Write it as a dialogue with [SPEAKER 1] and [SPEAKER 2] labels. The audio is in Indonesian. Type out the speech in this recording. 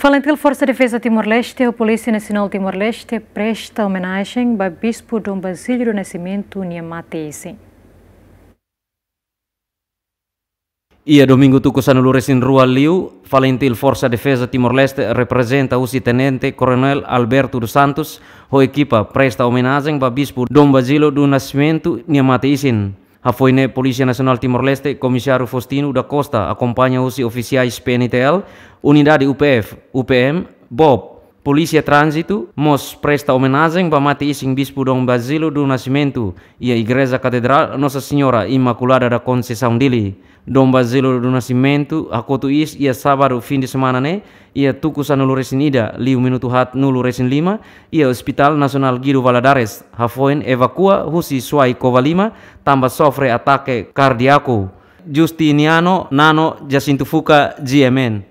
[SPEAKER 1] Falando Força de Defesa Timor-Leste, a Polícia Nacional Timor-Leste presta homenagem ao Bispo Dom Basílio do Nascimento E
[SPEAKER 2] Ia é domingo tu kusano lures em rua liu, falentil Força Defesa Timor-Leste representa o tenente coronel Alberto dos Santos, o equipa presta homenagem ao Bispo Dom Basílio do Nascimento Niamatese. ne Polícia Nacional Timor-Leste, Comissário Faustino da Costa acompanha os oficiais PNTL, Unidade UPF, UPM, BOP, Polisi transitu mos presta homenagem pamati ising bispo dong bazilo do Nascimento ia Igreja Katedral Nossa Senhora Imaculada da Conceição Dili, Dom Basílio do Nascimento, aku tu is ia sabaru fim de semana ne ia tuku nulu resin ida, liu minutu hat nulu resin lima, ia Hospital nasional Giro Valadares, hafoin evakua husi suai kova lima, tambah sofre atake kardiaku, Justiniano Nano Jacinto Fuca GMN